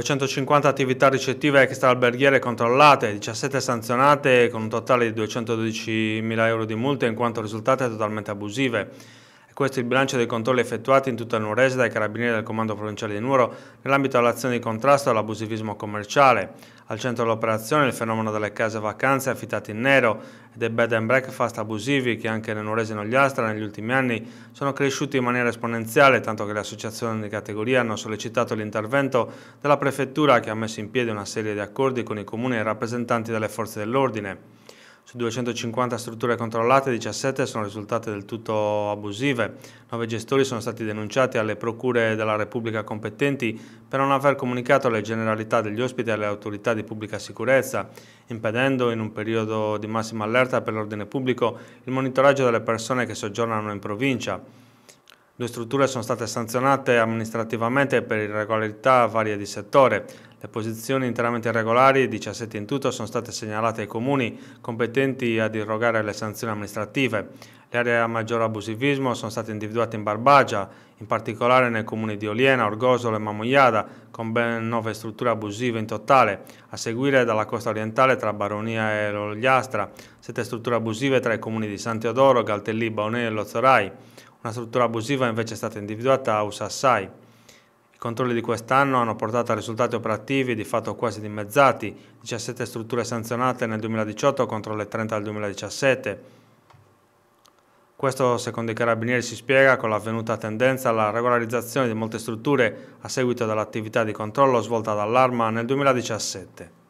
250 attività ricettive extraalberghiere controllate, 17 sanzionate con un totale di 212.000 euro di multe in quanto risultate totalmente abusive. E questo è il bilancio dei controlli effettuati in tutta Nuorese dai carabinieri del Comando Provinciale di Nuoro nell'ambito dell'azione di contrasto all'abusivismo commerciale. Al centro dell'operazione il fenomeno delle case vacanze affittate in nero e dei bed and breakfast abusivi che anche nel Nurese e Nogliastra negli ultimi anni sono cresciuti in maniera esponenziale, tanto che le associazioni di categoria hanno sollecitato l'intervento della Prefettura che ha messo in piedi una serie di accordi con i comuni e i rappresentanti delle forze dell'ordine. Su 250 strutture controllate, 17 sono risultate del tutto abusive. Nove gestori sono stati denunciati alle procure della Repubblica competenti per non aver comunicato le generalità degli ospiti alle autorità di pubblica sicurezza, impedendo in un periodo di massima allerta per l'ordine pubblico il monitoraggio delle persone che soggiornano in provincia. Due strutture sono state sanzionate amministrativamente per irregolarità varie di settore. Le posizioni interamente irregolari, 17 in tutto, sono state segnalate ai comuni competenti ad irrogare le sanzioni amministrative. Le aree a maggior abusivismo sono state individuate in Barbagia, in particolare nei comuni di Oliena, Orgosolo e Mamoiada, con ben 9 strutture abusive in totale, a seguire dalla costa orientale tra Baronia e Logliastra, 7 strutture abusive tra i comuni di San Teodoro, Galtellì, Baonè e Lozzorai una struttura abusiva invece è stata individuata a Usassai. I controlli di quest'anno hanno portato a risultati operativi di fatto quasi dimezzati, 17 strutture sanzionate nel 2018 contro le 30 del 2017. Questo secondo i carabinieri si spiega con l'avvenuta tendenza alla regolarizzazione di molte strutture a seguito dell'attività di controllo svolta dall'Arma nel 2017.